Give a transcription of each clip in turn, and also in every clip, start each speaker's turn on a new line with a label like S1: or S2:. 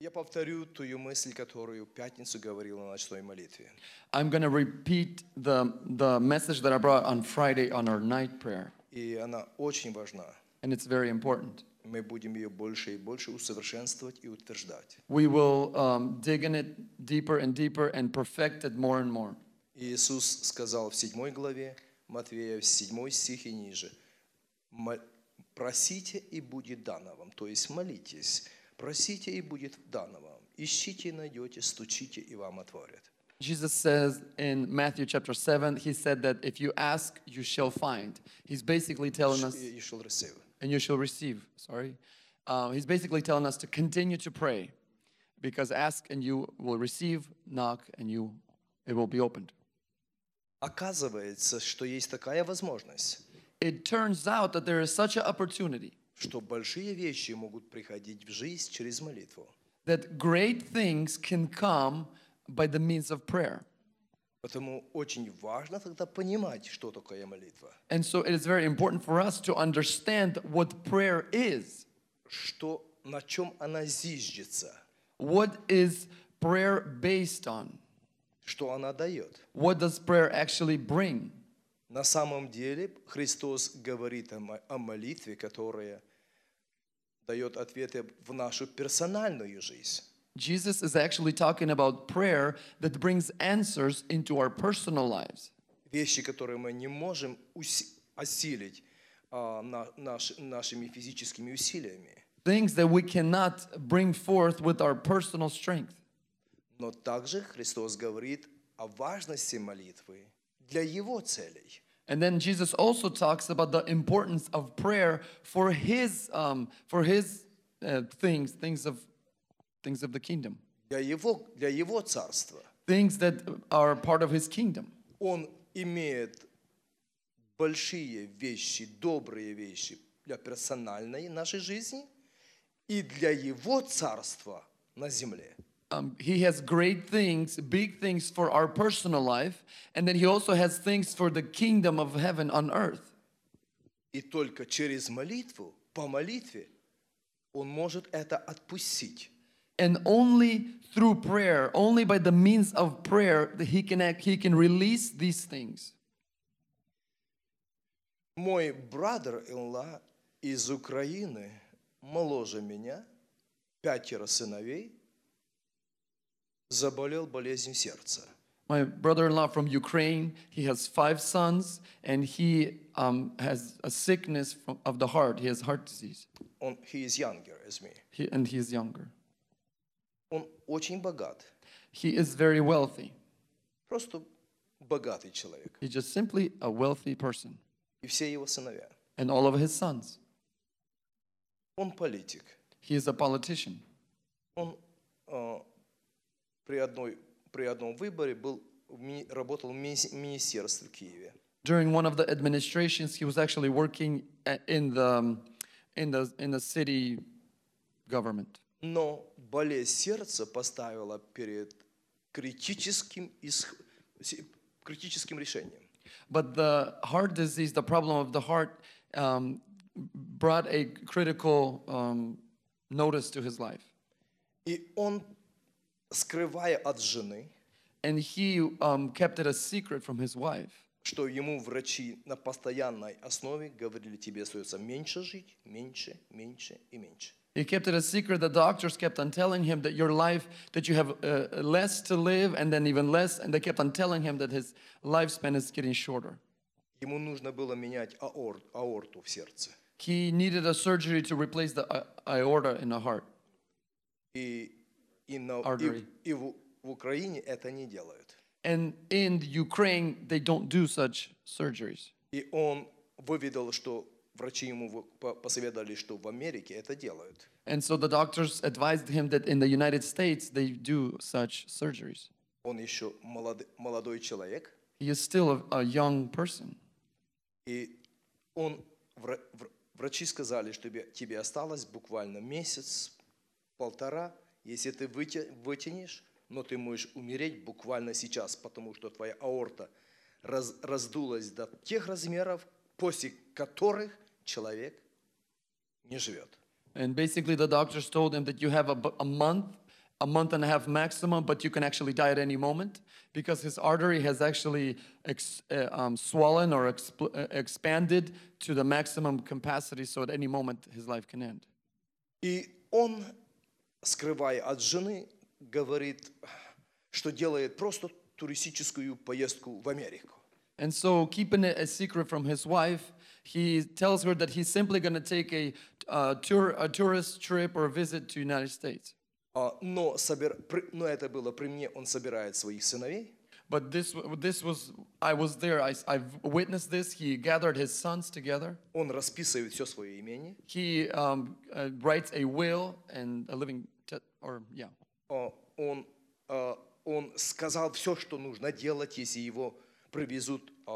S1: Я повторю ту мысль, которую в пятницу говорил на ночной молитве. I'm going to repeat the, the message that I brought on Friday on our night prayer. И она очень важна. And it's very important. Мы будем ее больше и больше усовершенствовать и утверждать. We will um, dig in it deeper and deeper and perfect it more and more. Иисус сказал в седьмой главе Матвея, в седьмой стихе ниже, «Просите, и будет дано вам». То есть молитесь, Просите и будет дано вам. Ищите и найдете, стучите и вам отворят. Jesus says in Matthew chapter 7, he said that if you ask, you shall find. He's basically telling us. You shall receive. And you shall receive, sorry. Uh, he's basically telling us to continue to pray because ask and you will receive, knock and you, it will be opened. It turns out that there is such an opportunity. что большие вещи могут приходить в жизнь через молитву. That great things can come by the means of prayer. Поэтому очень важно тогда понимать, что такое молитва. And so it is very important for us to understand what prayer is. Что, на чем она зиждется. What is prayer based on? Что она дает? What does prayer actually bring? На самом деле Христос говорит о молитве, которая дает ответы в нашу персональную жизнь. Jesus is actually talking about prayer that brings answers into our personal lives. Вещи, которые мы не можем осилить а, нашими физическими усилиями. Things that we cannot bring forth with our personal strength. Но также Христос говорит о важности молитвы для Его целей. And then Jesus also talks about the importance of prayer for his um, for his uh, things, things of things of the kingdom. Для его, для его царства. Things that are part of his kingdom. Он имеет большие вещи, добрые вещи для персональной нашей жизни и для его царства на земле um, he has great things, big things for our personal life, and then he also has things for the kingdom of heaven on earth. И только через молитву, по молитве, он может это отпустить. And only through prayer, only by the means of prayer, that he can act, he can release these things. Мой brother-in-law из Украины, моложе меня, пятеро сыновей – заболел болезнью сердца. My brother-in-law from Ukraine, he has five sons, and he um, has a sickness from, of the heart. He has heart disease. Он, he is younger as me. He, and he is younger. Он очень богат. He is very wealthy. Просто богатый человек. He's just simply a wealthy person. И все его сыновья. And all of his sons. Он политик. He is a politician. Он uh, при, одной, при одном выборе был, работал в министерстве в Киеве. During one of the administrations, he was actually working in the, in the, in the city government. Но болезнь сердца поставила перед критическим, исх... критическим решением. But the heart disease, the problem of the heart, um, brought a critical um, notice to his life. И он and he um, kept it a secret from his wife. что на говорили, жить, He kept it a secret. The doctors kept on telling him that your life, that you have uh, less to live, and then even less, and they kept on telling him that his lifespan is getting shorter. нужно аорту в He needed a surgery to replace the uh, aorta in the heart. И, на, artery. И, и в, в Украине это не делают. And in Ukraine, they don't do such surgeries. И он выведал, что врачи ему посоветовали, что в Америке это делают. And so the doctors advised him that in the United States they do such surgeries. Он еще молод, молодой человек. He is still a, a young person. И он врачи сказали, что тебе осталось буквально месяц, полтора. Если ты вытянешь, но ты можешь умереть буквально сейчас, потому что твоя аорта раз, раздулась до тех размеров, после которых человек не живет. And basically the doctors told him that you have a, a month, a month and a half maximum, but you can actually die at any moment because his artery has actually ex, uh, um, swollen or exp, uh, expanded to the maximum capacity, so at any moment his life can end. И он скрывая от жены, говорит, что делает просто туристическую поездку в Америку. And so, keeping it a secret from his wife, he tells her that he's simply going to take a, uh, tour, a tourist trip or visit to United States. But this, this was, I was there, I, I witnessed this. He gathered his sons together. He um, uh, writes a will and a living or, yeah. А, он, а, он сказал все, что нужно делать, если его привезут а,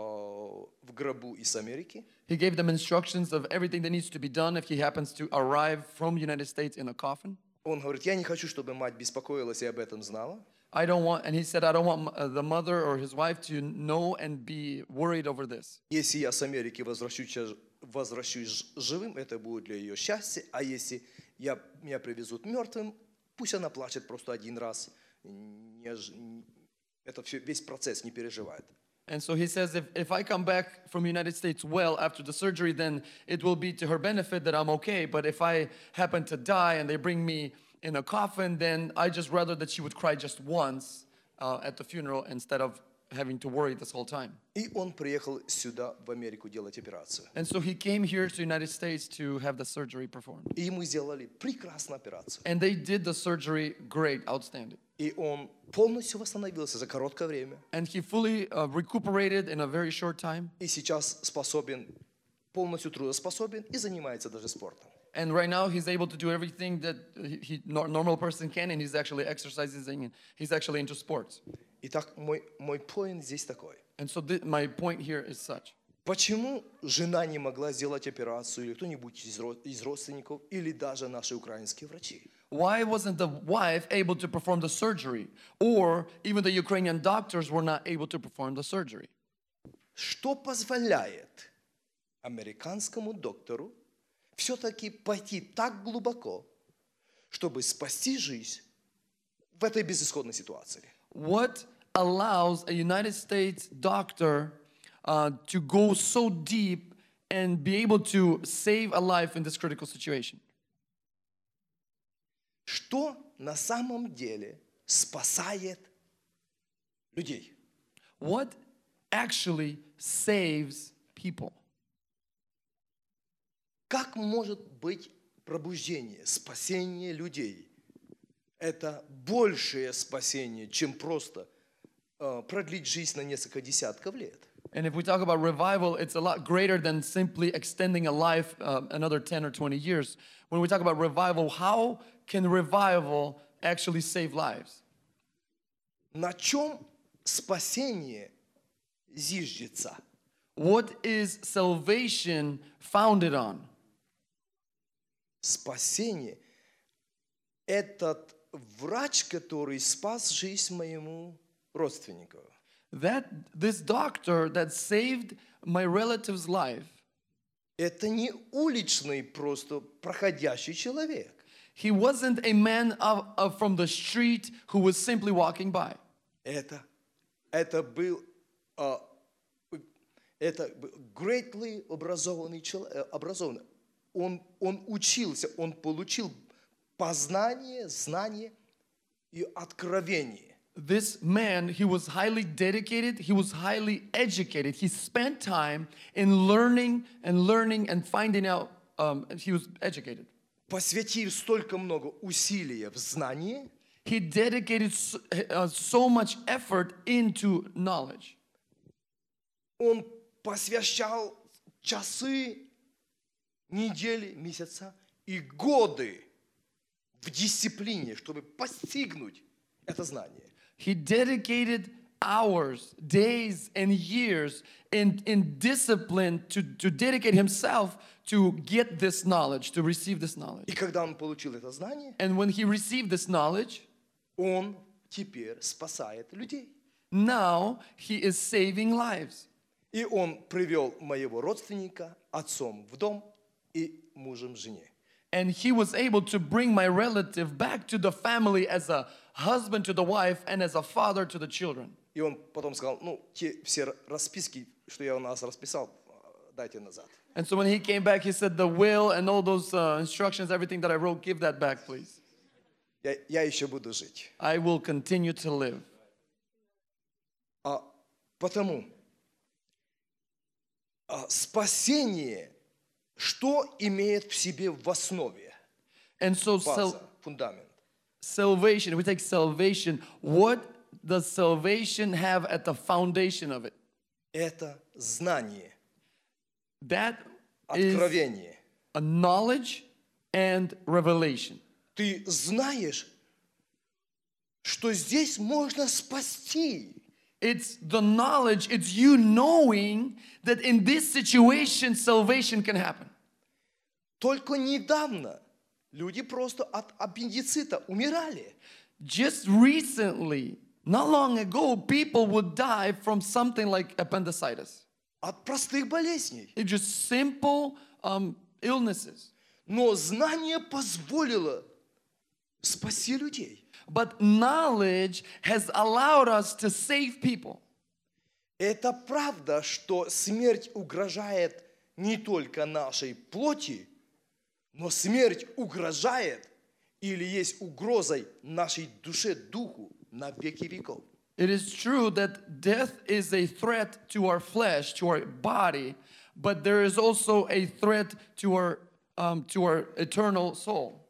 S1: в гробу из Америки. He gave them instructions of everything that needs to be done if he happens to arrive from United States in a coffin. Он говорит, я не хочу, чтобы мать беспокоилась и об этом знала. I don't want, and he said, I don't want uh, the mother or his wife to know and be worried over this. Если я с Америки возвращусь, э, живым, это будет для ее счастья, а если я, меня привезут мертвым, Пусть она плачет просто один раз. Это все, весь процесс не переживает. And so he says, if, if I come back from United States well after the surgery, then it will be to her benefit that I'm okay. But if I happen to die and they bring me in a coffin, then I just rather that she would cry just once uh, at the funeral instead of having to worry this whole time. И он приехал сюда, в Америку, делать операцию. And so he came here to the United States to have the surgery performed. И ему сделали прекрасную операцию. And they did the surgery great, outstanding. И он полностью восстановился за короткое время. And he fully uh, recuperated in a very short time. И сейчас способен, полностью трудоспособен и занимается даже спортом. and right now he's able to do everything that a normal person can and he's actually exercising and he's actually into sports Итак, мой, мой point здесь такой. And so th- my point here is such. Почему жена не могла сделать операцию или кто-нибудь из, из родственников или даже наши украинские врачи? Why wasn't the wife able to perform the surgery? Or even the Ukrainian doctors were not able to perform the surgery? Что позволяет американскому доктору все-таки пойти так глубоко, чтобы спасти жизнь в этой безысходной ситуации? What allows a United States doctor uh, to go so deep and be able to save a life in this critical situation? Что на самом деле спасает людей? What actually saves people? Как может быть пробуждение, спасение людей? Это большее спасение, чем просто – продлить жизнь на несколько десятков лет. And if we talk about revival, it's a lot greater than simply extending a life uh, another 10 or 20 years. When we talk about revival, how can revival actually save lives? На чем спасение зиждется? What is salvation founded on? Спасение – этот врач, который спас жизнь моему родственников. That this doctor that saved my relative's life. Это не уличный просто проходящий человек. He wasn't a man of, of, from the street who was simply walking by. Это, это был uh, это greatly образованный человек, э, образованный. Он, он учился, он получил познание, знание и откровение. this man, he was highly dedicated, he was highly educated. He spent time in learning and learning and finding out, um, and he was educated. Посвятил столько много усилия в знании. He dedicated so, uh, so much effort into knowledge. Он посвящал часы, недели, месяца и годы в дисциплине, чтобы постигнуть это знание. He dedicated hours, days, and years in, in discipline to, to dedicate himself to get this knowledge, to receive this knowledge. И когда он получил это знание, and when he received this knowledge, он теперь спасает людей. Now he is saving lives. И он привел моего родственника отцом в дом и мужем жене. And he was able to bring my relative back to the family as a husband to the wife, and as a father to the children. И он потом сказал, ну, те все расписки, что я у нас расписал, дайте назад. And so when he came back, he said, the will and all those uh, instructions, everything that I wrote, give that back, please. Я, я еще буду жить. I will continue to live. А, потому а, спасение, что имеет в себе в основе? And so, база, фундамент salvation, we take salvation, what does salvation have at the foundation of it? Это знание. That Откровение. a knowledge and revelation. Ты знаешь, что здесь можно спасти. It's the knowledge, it's you knowing that in this situation salvation can happen. Только недавно Люди просто от аппендицита умирали. Just recently, not long ago, people would die from something like appendicitis. От простых болезней. It's just simple um, illnesses. Но знание позволило спасти людей. But knowledge has allowed us to save people. Это правда, что смерть угрожает не только нашей плоти, но смерть угрожает или есть угрозой нашей душе, духу на веки веков. It is true that death is a threat to our flesh, to our body, but there is also a threat to our, um, to our eternal soul.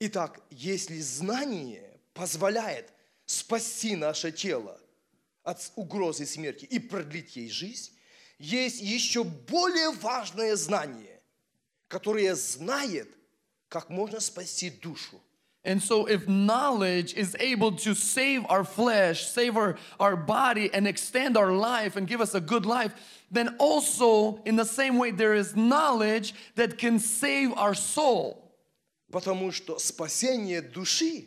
S1: Итак, если знание позволяет спасти наше тело от угрозы смерти и продлить ей жизнь, есть еще более важное знание, которая знает, как можно спасти душу. And so, if knowledge is able to save our flesh, save our, our body, and extend our life and give us a good life, then also, in the same way, there is knowledge that can save our soul. Потому что спасение души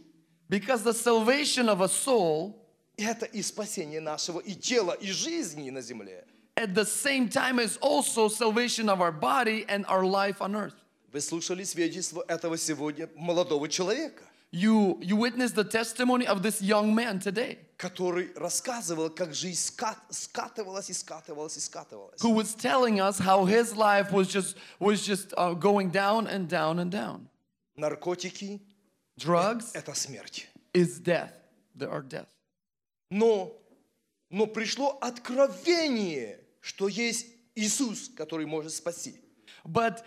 S1: because the salvation of a soul это и спасение нашего и тела, и жизни на земле. at the same time is also salvation of our body and our life on earth. Вы слушали свидетельство этого сегодня молодого человека. You, you witnessed the testimony of this young man today. Который рассказывал, как жизнь скат, скатывалась и скатывалась и скатывалась. Who was telling us how his life was just, was just uh, going down and down and down. Наркотики. Drugs. Это смерть. Is death. There are death. Но но пришло откровение, что есть Иисус, который может спасти. But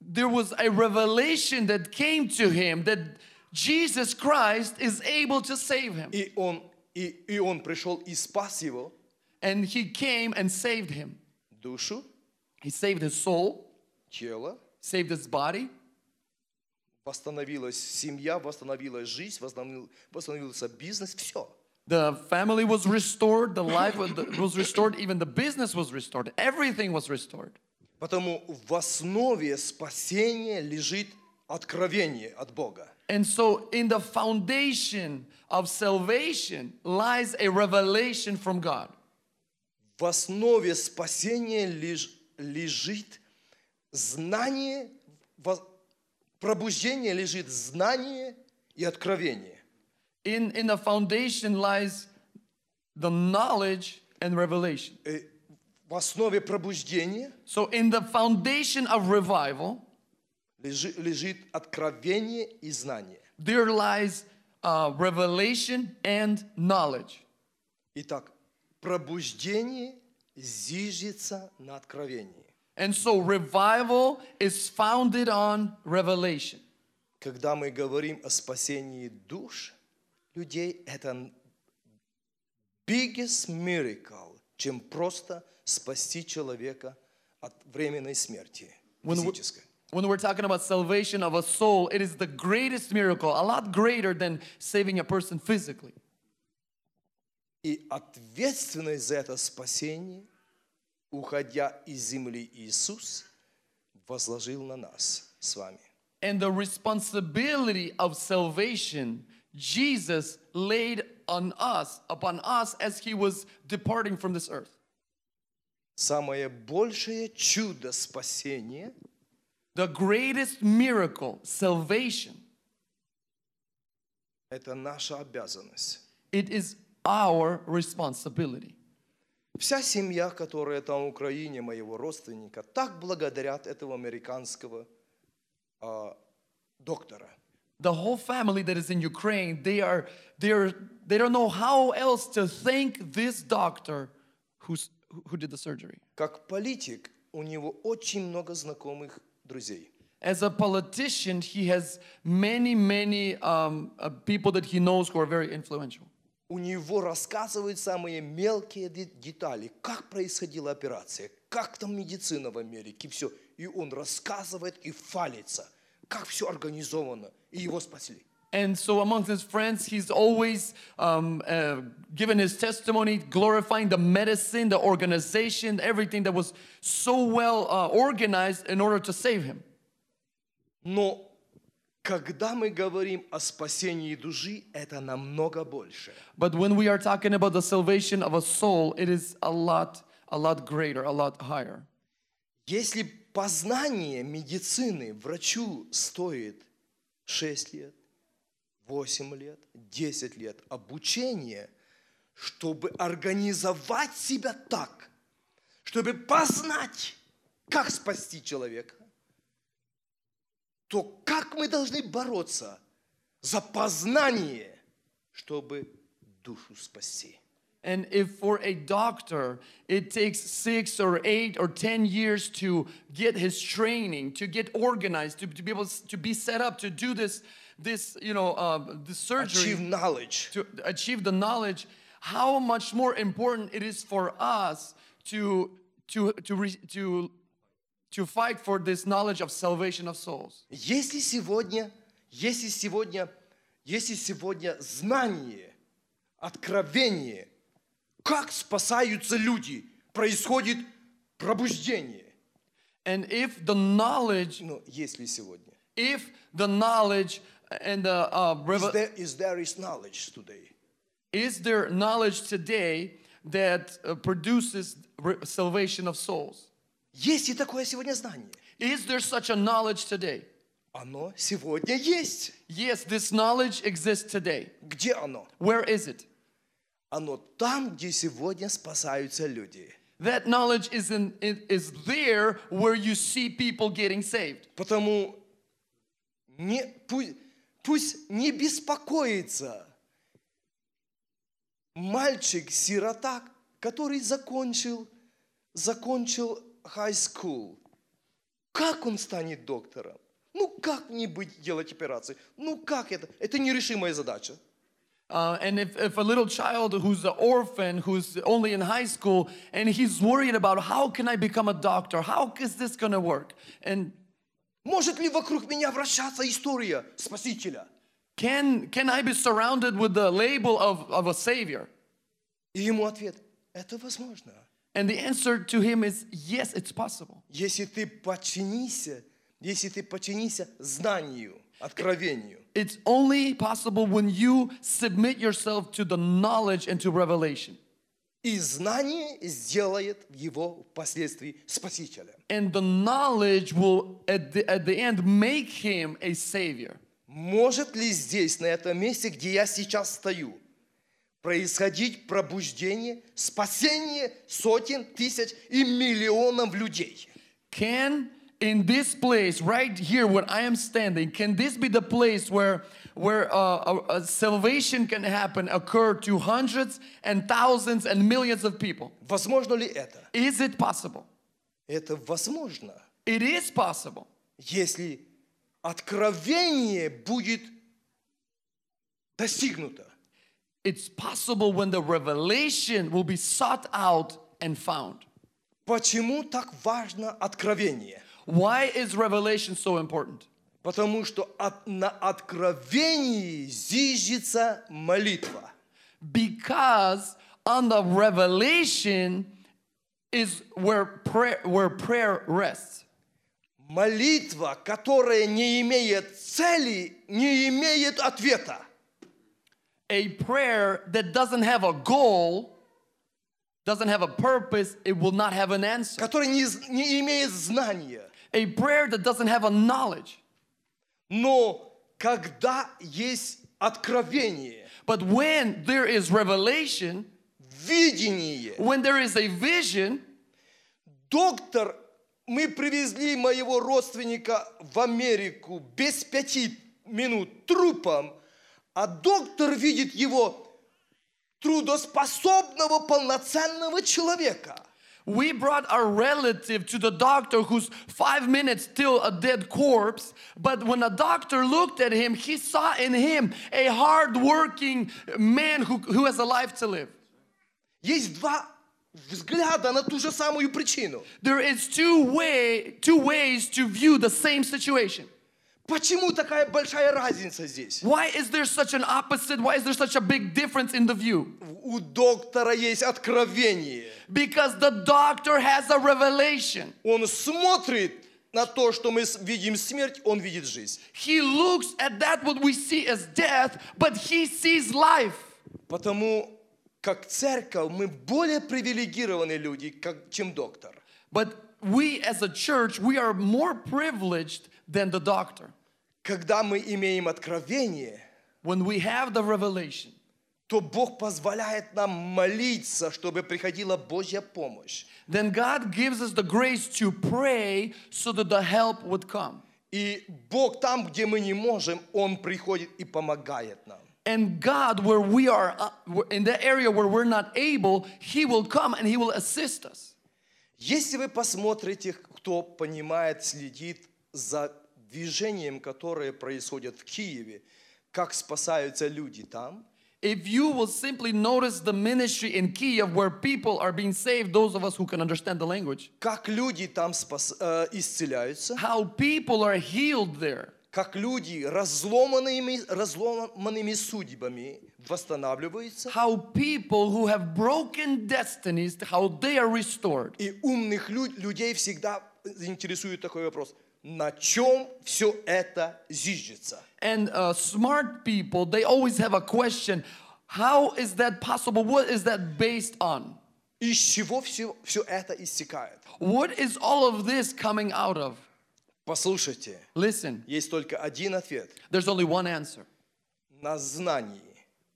S1: there was a revelation that came to him that Jesus Christ is able to save him. И он и, и он пришел и спас его. And he came and saved him. Душу. He saved his soul. Тело. Saved his body. Восстановилась семья, восстановилась жизнь, восстановил, восстановился бизнес, все. The family was restored, the life was restored, even the business was restored. Everything was restored. Потому в основе спасения лежит откровение от Бога. And so in the foundation of salvation lies a revelation from God. В основе спасения леж, лежит знание, пробуждение лежит знание и откровение. in, in the foundation lies the knowledge and revelation. Э, в основе пробуждения so in the foundation of revival лежит, лежит откровение и знание. There lies uh, revelation and knowledge. Итак, пробуждение зиждется на откровении. And so revival is founded on revelation. Когда мы говорим о спасении людей это biggest miracle, чем просто спасти человека от временной смерти физической. When we're talking about salvation of a soul, it is the greatest miracle, a lot greater than saving a person physically. И ответственность за это спасение, уходя из земли Иисус, возложил на нас с вами. And the responsibility of salvation – Jesus laid on us, upon us, as he was departing from this earth. Самое большее чудо спасения. The greatest miracle, salvation. Это наша обязанность. It is our responsibility. Вся семья, которая там в Украине, моего родственника, так благодарят этого американского э, доктора. the whole family that is in Ukraine, they are they are they don't know how else to thank this doctor who's who did the surgery. Как политик, у него очень много знакомых друзей. As a politician, he has many, many um, uh, people that he knows who are very influential. У него рассказывают самые мелкие детали, как происходила операция, как там медицина в Америке, все. И он рассказывает и фалится – как все организовано, и его спасли. And so amongst his friends, he's always um, uh, given his testimony, glorifying the medicine, the organization, everything that was so well uh, organized in order to save him. Но когда мы говорим о спасении души, это намного больше. But when we are talking about the salvation of a soul, it is a lot, a lot greater, a lot higher. Если познание медицины врачу стоит 6 лет, 8 лет, 10 лет обучения, чтобы организовать себя так, чтобы познать, как спасти человека, то как мы должны бороться за познание, чтобы душу спасти? And if for a doctor it takes six or eight or 10 years to get his training, to get organized, to, to be able to be set up, to do this, this you know, uh, the surgery. Achieve knowledge. To achieve the knowledge, how much more important it is for us to, to, to, re, to, to fight for this knowledge of salvation of souls. Если сегодня, если сегодня, если сегодня знание, откровение, как спасаются люди, происходит пробуждение. And if the knowledge, ну, если сегодня, if the knowledge and the uh, is, there, is there is knowledge today? Is there knowledge today that uh, produces salvation of souls? Есть ли такое сегодня знание? Is there such a knowledge today? Оно сегодня есть. Yes, this knowledge exists today. Где оно? Where is it? оно там, где сегодня спасаются люди. That knowledge is, in, is there where you see people getting saved. Потому не, пусть, пусть не беспокоится мальчик-сирота, который закончил, закончил high school. Как он станет доктором? Ну как мне быть делать операции? Ну как это? Это нерешимая задача. Uh, and if, if a little child who's an orphan, who's only in high school, and he's worried about how can I become a doctor? How is this going to work? And может ли вокруг меня вращаться история Спасителя? Can, can I be surrounded with the label of, of a savior? И ему ответ, это возможно. And the answer to him is, yes, it's possible. Если ты подчинишься, если ты подчинишься знанию – откровению. It's only possible when you submit yourself to the knowledge and to revelation. И знание сделает его впоследствии спасителем. And the knowledge will at the, at the end make him a savior. Может ли здесь, на этом месте, где я сейчас стою, происходить пробуждение, спасение сотен, тысяч и миллионов людей? Can in this place right here where i am standing can this be the place where where uh, a, a salvation can happen occur to hundreds and thousands and millions of people возможно ли это is it possible это возможно it is possible если откровение будет достигнуто it's possible when the revelation will be sought out and found почему так важно откровение why is revelation so important? Потому что от, на откровении зиждется молитва. Because on the revelation is where prayer, where prayer rests. Молитва, которая не имеет цели, не имеет ответа. A prayer that doesn't have a goal doesn't have a purpose, it will not have an answer. Который не, не имеет знания. a prayer that doesn't have a knowledge. Но когда есть откровение, but when there is revelation, видение, when there is a vision, доктор, мы привезли моего родственника в Америку без пяти минут трупом, а доктор видит его трудоспособного полноценного человека. we brought a relative to the doctor who's five minutes till a dead corpse. But when the doctor looked at him, he saw in him a hard-working man who, who has a life to live. There is two way two ways to view the same situation. Почему такая большая разница здесь? Why is there such an opposite? Why is there such a big difference in the view? У доктора есть откровение. Because the doctor has a revelation. Он смотрит на то, что мы видим смерть, он видит жизнь. He looks at that what we see as death, but he sees life. Потому как церковь мы более привилегированные люди, как, чем доктор. But we as a church, we are more privileged than the doctor когда мы имеем откровение, when we have the revelation, то Бог позволяет нам молиться, чтобы приходила Божья помощь. Then God gives us the grace to pray so that the help would come. И Бог там, где мы не можем, Он приходит и помогает нам. And God, where we are, uh, in the area where we're not able, He will come and He will assist us. Если вы посмотрите, кто понимает, следит за движением, которое происходит в Киеве, как спасаются люди там. If you will simply notice the ministry in Kiev where people are being saved, those of us who can understand the language. Как люди там спас, э, исцеляются. How people are healed there. Как люди разломанными, разломанными судьбами восстанавливаются. How people who have broken destinies, how they are restored. И умных люд, людей всегда э, интересует такой вопрос – на чем все это зиждется. And uh, smart people, they always have a question, how is that possible? What is that based on? Из чего все, все это истекает? What is all of this coming out of? Послушайте. Listen. Есть только один ответ. There's only one answer. На знании.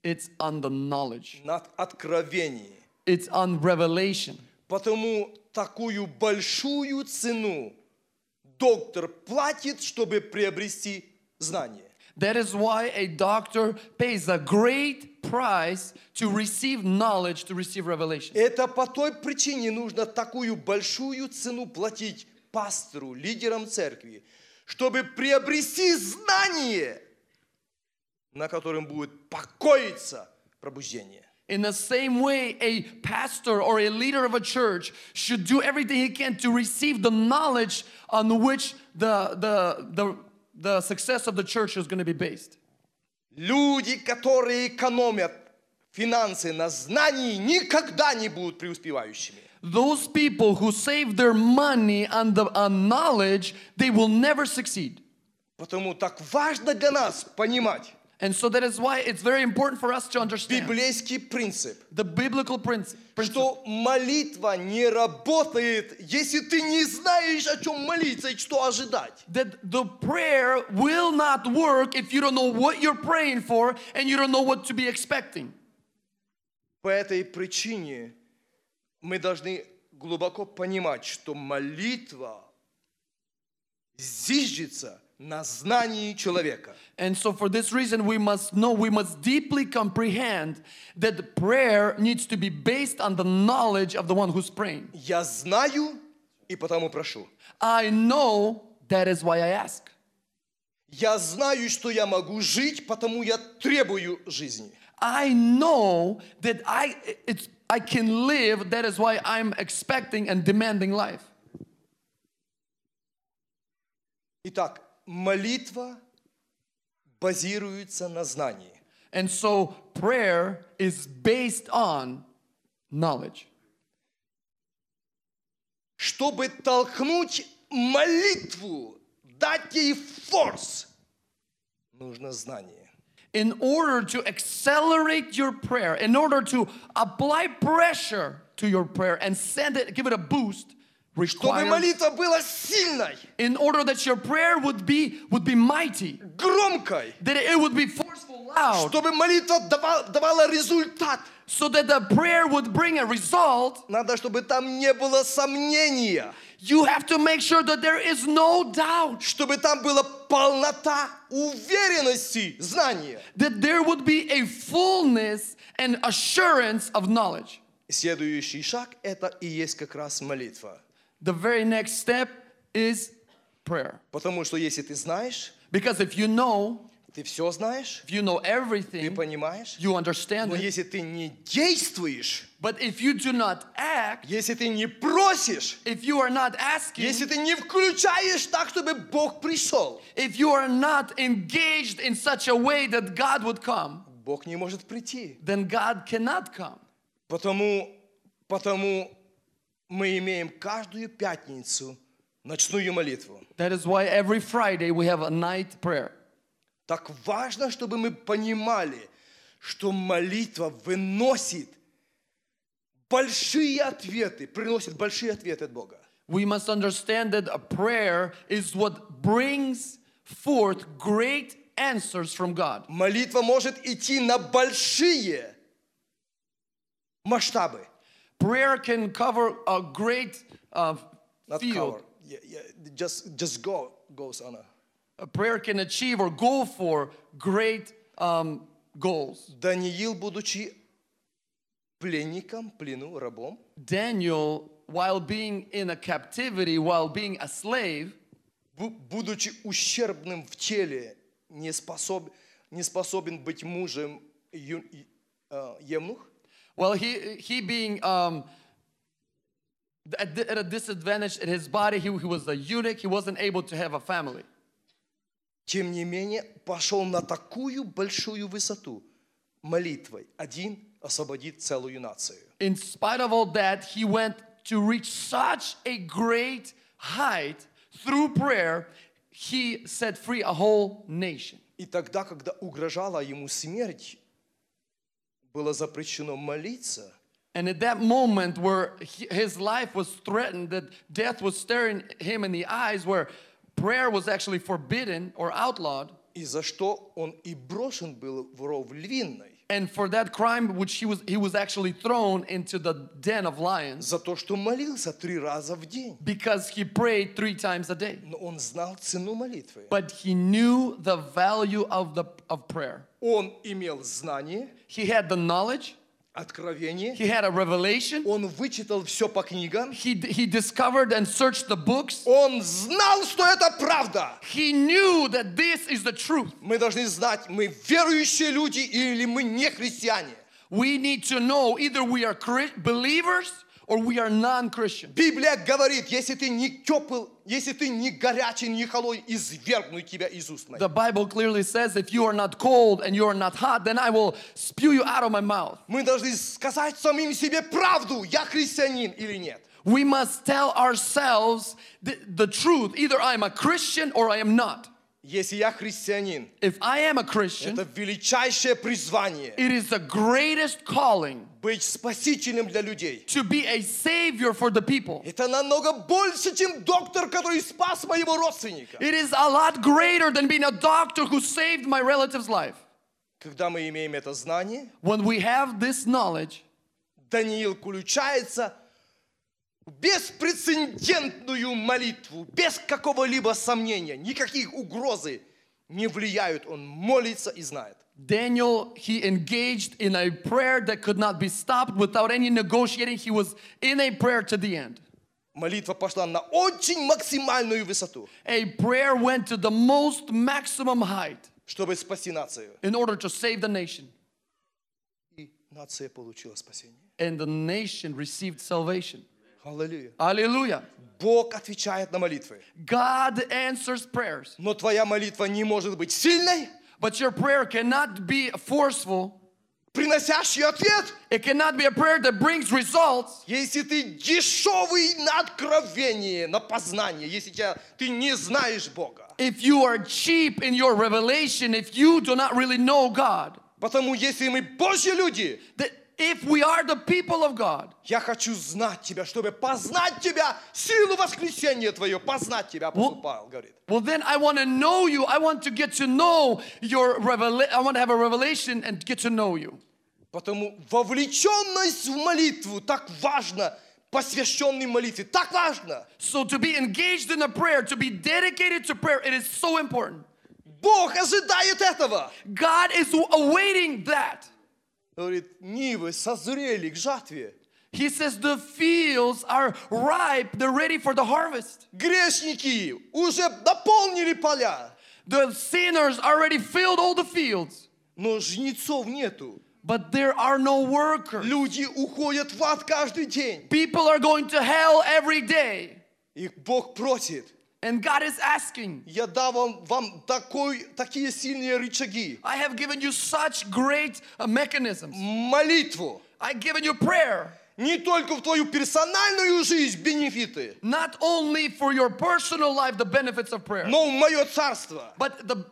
S1: It's on the knowledge. На откровении. It's on revelation. Потому такую большую цену доктор платит, чтобы приобрести знание. That is why a doctor pays a great price to receive knowledge, to receive revelation. Это по той причине нужно такую большую цену платить пастору, лидерам церкви, чтобы приобрести знание, на котором будет покоиться пробуждение. In the same way, a pastor or a leader of a church should do everything he can to receive the knowledge on which the, the, the, the success of the church is going to be based. Люди, которые экономят финансы на знании, никогда не будут преуспевающими. Those people who save their money on, the, on knowledge, they will never succeed. Потому так важно для нас понимать. And so that is why it's very important for us to understand библейский принцип, the biblical principle, что молитва не работает, если ты не знаешь, о чем молиться и что ожидать. That the prayer will not work if you don't know what you're praying for and you don't know what to be expecting. По этой причине мы должны глубоко понимать, что молитва зиждется на знании человека. And so for this reason we must know we must deeply comprehend that prayer needs to be based on the knowledge of the one who's praying. Я знаю и потому прошу. I know that is why I ask. Я знаю, что я могу жить, потому я требую жизни. I know that I it's I can live, that is why I'm expecting and demanding life. Итак, молитва базируется на знании. And so prayer is based on knowledge. Чтобы толкнуть молитву, дать ей форс, нужно знание. In order to accelerate your prayer, in order to apply pressure to your prayer and send it, give it a boost, Чтобы молитва была сильной. In order that your prayer would be would be mighty. Громкой. That it would be forceful, loud. Чтобы молитва давала, давала результат. So that the prayer would bring a result. Надо, чтобы там не было сомнения. You have to make sure that there is no doubt. Чтобы там была полнота уверенности, знания. That there would be a fullness and assurance of knowledge. Следующий шаг – это и есть как раз молитва the very next step is prayer. Потому что если ты знаешь, because if you know, ты все знаешь, if you know everything, ты понимаешь, you understand но it. если ты не действуешь, but if you do not act, если ты не просишь, if you are not asking, если ты не включаешь так, чтобы Бог пришел, if you are not engaged in such a way that God would come, Бог не может прийти. Then God cannot come. Потому, потому мы имеем каждую пятницу ночную молитву. That is why every Friday we have a night prayer. Так важно, чтобы мы понимали, что молитва выносит большие ответы, приносит большие ответы от Бога. We must understand that a prayer is what brings forth great answers from God. Молитва может идти на большие масштабы prayer can cover a great uh, field. Yeah, yeah, just, just go goes on. A... a prayer can achieve or go for great um, goals. Даниил, будучи пленником, плену, рабом. Daniel, while being in a captivity, while being a slave, будучи ущербным в теле, не способен, не способен быть мужем Евнух? Well, he, he being um, at, at a disadvantage in his body, he, he was a eunuch, he wasn't able to have a family. Тем не менее, пошел на такую большую высоту молитвой. Один освободит целую нацию. In spite of all that, he went to reach such a great height through prayer, he set free a whole nation. И тогда, когда угрожала ему смерть, было запрещено молиться. And at that moment where his life was threatened, that death was staring him in the eyes, where prayer was actually forbidden or outlawed. И за что он и брошен был в ров львиной. And for that crime, which he was, he was actually thrown into the den of lions. За то, что молился три раза в день. Because he prayed three times a day. Но он знал цену молитвы. But he knew the value of, the, of prayer. Он имел знание. He had the knowledge откровение. He had a revelation. Он вычитал все по книгам. He, he discovered and searched the books. Он знал, что это правда. He knew that this is the truth. Мы должны знать, мы верующие люди или мы не христиане. We need to know either we are believers or we are non-Christian. Библия говорит, если ты не если ты не горячий, не холодный, извергну тебя из уст The Bible clearly says, if you are not cold and you are not hot, then I will spew you out of my mouth. Мы должны сказать самим себе правду, я христианин или нет. We must tell ourselves the, the truth, either I am a Christian or I am not. Если я христианин, if I am a Christian, это величайшее призвание. It is the greatest calling быть спасителем для людей. To be a savior for the people. Это намного больше, чем доктор, который спас моего родственника. Когда мы имеем это знание, when we have this knowledge, Даниил включается беспрецедентную молитву, без какого-либо сомнения, никаких угрозы не влияют. Он молится и знает. Daniel, he engaged in a prayer that could not be stopped without any negotiating. He was in a prayer to the end. Молитва пошла на очень максимальную высоту. A prayer went to the most maximum height. Чтобы спасти нацию. In order to save the nation. И нация получила спасение. And the nation received salvation. Аллилуйя. Бог отвечает на молитвы. God answers prayers. Но твоя молитва не может быть сильной. But your prayer cannot be forceful. Приносящий ответ. It cannot be a prayer that brings results. Если ты дешевый на откровение, на познание, если тебя, ты не знаешь Бога. If you are cheap in your revelation, if you do not really know God. Потому если мы Божьи люди, that if we are the people of God, я хочу знать Тебя, чтобы познать Тебя, силу воскресения познать Тебя, апостол well, Павел говорит. Well, then I want to know you. I want to get to know your revelation. I want to have a revelation and get to know you. Потому вовлеченность в молитву так посвященный молитве, так важно. So to be engaged in a prayer, to be dedicated to prayer, it is so important. Бог ожидает этого. God is awaiting that. Говорит, нивы созрели к жатве. He says the fields are ripe, they're ready for the harvest. Грешники уже наполнили поля. The sinners already filled all the fields. Но жнецов нету. But there are no workers. Люди уходят в ад каждый день. People are going to hell every day. И Бог просит. And God is asking. Я вам, вам такой, рычаги. I have given you such great uh, mechanisms. Молитву. I given you prayer. Не только в твою персональную жизнь бенефиты. Not only for your personal life the benefits of prayer. Но в мое царство. But the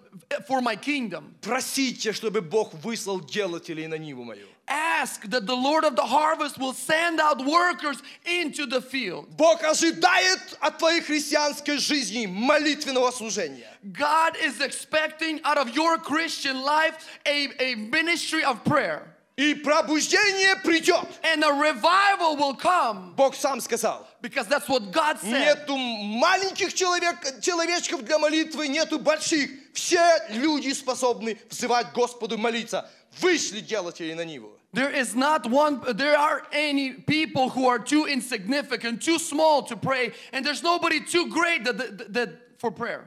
S1: for my kingdom. Просите, чтобы Бог выслал делателей на ниву мою. Ask that the Lord of the harvest will send out workers into the field. Бог ожидает от твоей христианской жизни молитвенного служения. God is expecting out of your Christian life a, a ministry of prayer. И пробуждение придет. And a revival will come. Бог сам сказал. Because that's what God said. Нету маленьких человек, человечков для молитвы, нету больших все люди способны взывать Господу молиться. Вышли на Ниву. There is not one, there are any people who are too insignificant, too small to pray, and there's nobody too great that, that, that for prayer.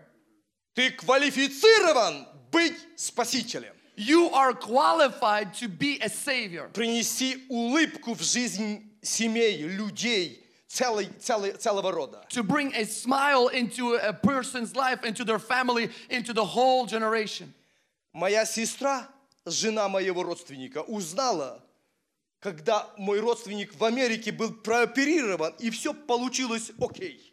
S1: Ты квалифицирован быть спасителем. You are qualified to be a savior. Принеси улыбку в жизнь семей, людей, to bring a smile into a person's life, into their family, into the whole generation. Моя сестра, жена моего родственника, узнала, когда мой родственник в Америке был прооперирован, и все получилось окей. Okay.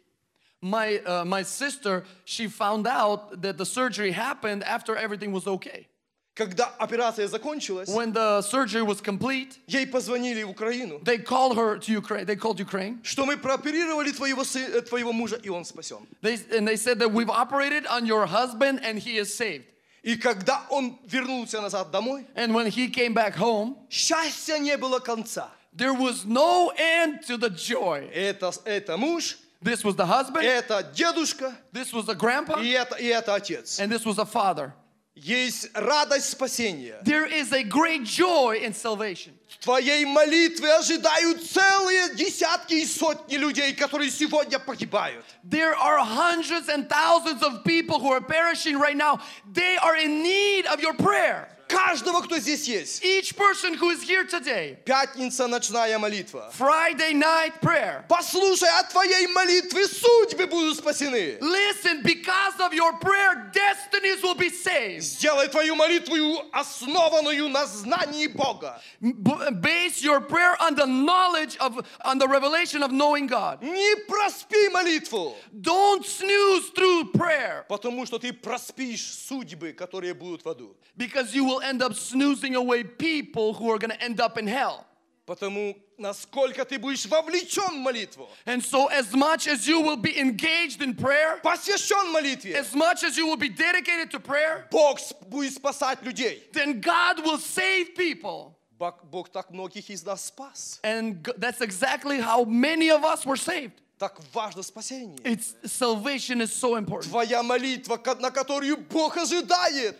S1: My, uh, my sister, she found out that the surgery happened after everything was okay. Когда операция закончилась, when the surgery was complete, ей позвонили в Украину. They called her to Ukraine. They called Ukraine. Что мы прооперировали твоего э, твоего мужа и он спасен. They, and they said that we've operated on your husband and he is saved. И когда он вернулся назад домой, and when he came back home, счастья не было конца. There was no end to the joy. Это это муж. This was the husband. Это дедушка. This was the grandpa. И это и это отец. And this was a father. Есть радость спасения. There is a great joy in salvation. Твоей молитвы ожидают целые десятки и сотни людей, которые сегодня погибают. There are hundreds and thousands of people who are perishing right now. They are in need of your prayer каждого, кто здесь есть. Each person who is here today. Пятница ночная молитва. Friday night prayer. Послушай, от твоей молитвы судьбы будут спасены. Listen, because of your prayer, destinies will be saved. Сделай твою молитву основанную на знании Бога. Base your prayer on the knowledge of, on the revelation of knowing God. Не проспи молитву. Don't snooze through prayer. Потому что ты проспишь судьбы, которые будут в аду. Because you will end up snoozing away people who are going to end up in hell. Потому насколько ты будешь вовлечен в молитву. And so as much as you will be engaged in prayer, посвящен молитве, as much as you will be dedicated to prayer, Бог будет спасать людей. Then God will save people. Бог, так многих из нас спас. And that's exactly how many of us were saved. It's, salvation is so important.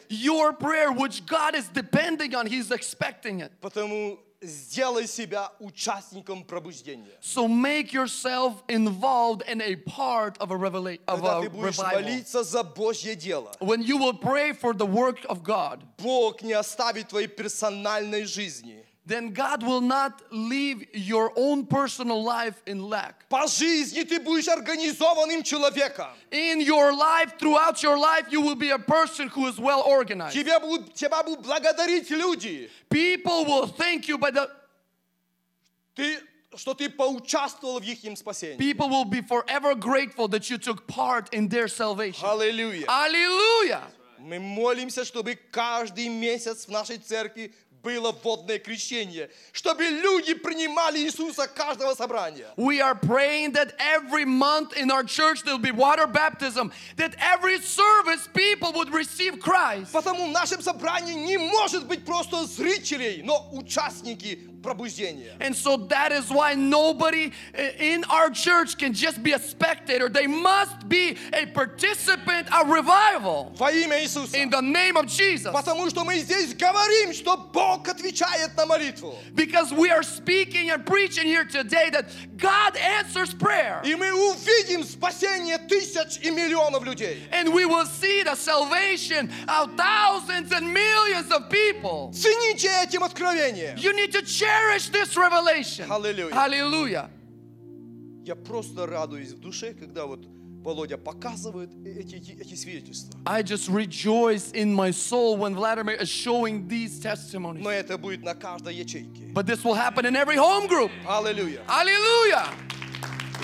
S1: Your prayer, which God is depending on, He's expecting it. So make yourself involved in a part of a revelation. Когда a ты When you will pray for the work of God. Бог не оставит твоей персональной жизни then God will not leave your own personal life in lack. По жизни ты будешь организованным человеком. In your life, throughout your life, you will be a person who is well organized. Тебя будут, тебя будут благодарить люди. People will thank you by the... Ты, что ты поучаствовал в их спасении. People will be forever grateful that you took part in their salvation. Hallelujah. Hallelujah. Мы молимся, чтобы каждый месяц в нашей церкви было водное крещение, чтобы люди принимали Иисуса каждого собрания. We are praying that every month in our church there will be water baptism, that every service people would receive Christ. Потому в нашем собрании не может быть просто зрителей, но участники пробуждение. And so that is why nobody eh, in our church can just be a spectator. They must be a participant of revival. Во имя Иисуса. In the name of Jesus. Потому что мы здесь говорим, что Бог отвечает на молитву. Because we are speaking and preaching here today that God answers prayer. И мы увидим спасение тысяч и миллионов людей. And we will see the salvation of thousands and millions of people. Цените этим откровением. You need to check cherish this revelation. Hallelujah. Hallelujah. Я просто радуюсь в душе, когда вот Володя показывает э, эти, эти, эти свидетельства. I just rejoice in my soul when Vladimir is showing these testimonies. Но это будет на каждой ячейке. But this will happen in every home group. Аллилуйя. Аллилуйя.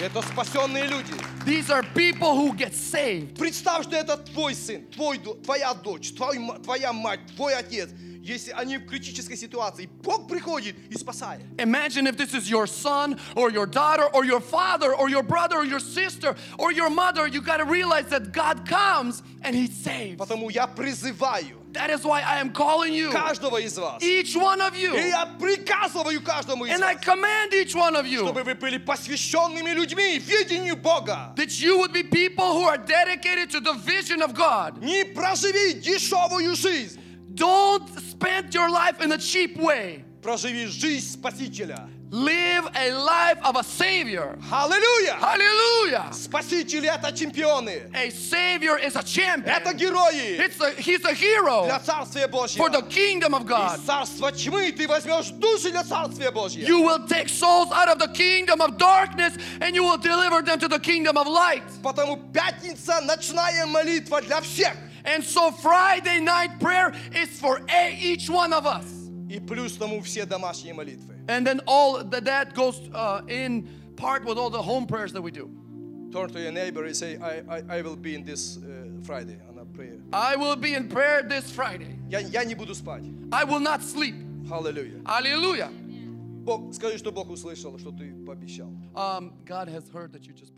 S1: Это спасенные люди. These are people who get saved. Представь, что это твой сын, твой, твоя дочь, твой, твоя мать, твой отец – если они в критической ситуации. Бог приходит и спасает. Imagine if this is your son or your daughter or your father or your brother or your sister or your mother. You got to realize that God comes and He saves. Потому я призываю That is why I am calling you. Каждого из вас. Each one of you. И я приказываю каждому из And I command each one of you. Чтобы вы были посвященными людьми видению Бога. That you would be people who are dedicated to the vision of God. Не проживи дешевую жизнь. Don't spend your life in a cheap way. Проживи жизнь Спасителя. Live a life of a savior. Hallelujah. Hallelujah. Спасители это чемпионы. A savior is a champion. Это герои. It's a, he's a hero. Для Царствия Божьего. For the kingdom of God. Из царства тьмы ты возьмешь души для Царствия Божьего. You will take souls out of the kingdom of darkness and you will deliver them to the kingdom of light. Потому пятница ночная молитва для всех. And so Friday night prayer is for each one of us. И плюс тому все домашние молитвы. And then all that goes uh, in part with all the home prayers that we do. Turn to your neighbor and say, I, I, I will be in this uh, Friday. a prayer. I will be in prayer this Friday. Я, я не буду спать. I will not sleep. Hallelujah. Hallelujah. Бог, скажи, что Бог услышал, что ты пообещал. Um, God has heard that you just